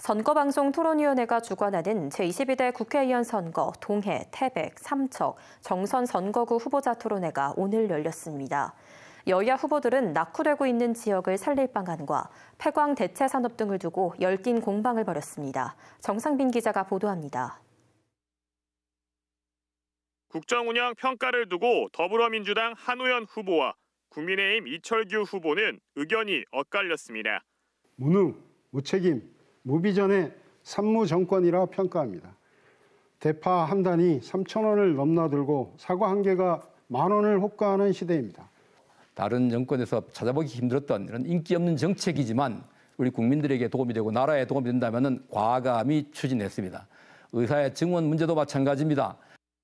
선거방송 토론위원회가 주관하는 제22대 국회의원 선거 동해, 태백, 삼척, 정선 선거구 후보자 토론회가 오늘 열렸습니다. 여야 후보들은 낙후되고 있는 지역을 살릴 방안과 폐광 대체 산업 등을 두고 열띤 공방을 벌였습니다. 정상빈 기자가 보도합니다. 국정 운영 평가를 두고 더불어민주당 한우현 후보와 국민의힘 이철규 후보는 의견이 엇갈렸습니다. 무능, 무책임, 무비전의 산무 정권이라 평가합니다. 대파 한 단이 3천 원을 넘나들고 사과 한 개가 만 원을 호가하는 시대입니다. 다른 정권에서 찾아보기 힘들었던 이런 인기 없는 정책이지만 우리 국민들에게 도움이 되고 나라에 도움이 된다면 과감히 추진했습니다. 의사의 증원 문제도 마찬가지입니다.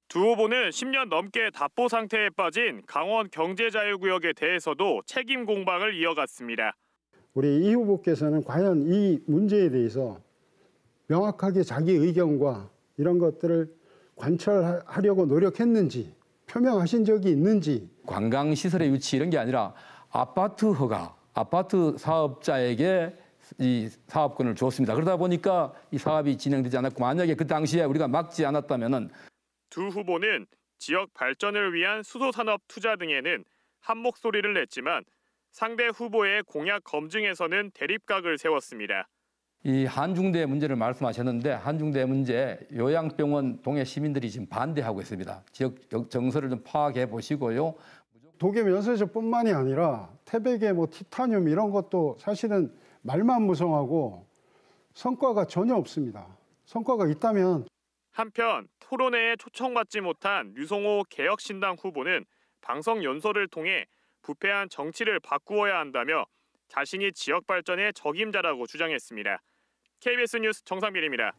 두 후보는 10년 넘게 답보 상태에 빠진 강원 경제자유구역에 대해서도 책임 공방을 이어갔습니다. 우리 이 후보께서는 과연 이 문제에 대해서 명확하게 자기 의견과 이런 것들을 관철하려고 노력했는지 표명하신 적이 있는지 관광 시설의 위치 이런 게 아니라 아파트 허가 아파트 사업자에게 이 사업권을 줬습니다. 그러다 보니까 이 사업이 진행되지 않았고 만약에 그 당시에 우리가 막지 않았다면은 두 후보는 지역 발전을 위한 수소 산업 투자 등에는 한 목소리를 냈지만 상대 후보의 공약 검증에서는 대립각을 세웠습니다. 이 한중대 문제를 말씀하셨는데 한중대 문제 요양병원 동해 시민들이 지금 반대하고 있습니다. 지역 정서를 좀 파악해 보시고요. 독일 면세제뿐만이 아니라 태백의 뭐 티타늄 이런 것도 사실은 말만 무성하고 성과가 전혀 없습니다. 성과가 있다면 한편 토론회에 초청받지 못한 유성호 개혁신당 후보는 방송 연설을 통해 부패한 정치를 바꾸어야 한다며 자신이 지역 발전의 적임자라고 주장했습니다. KBS 뉴스 정상빈입니다.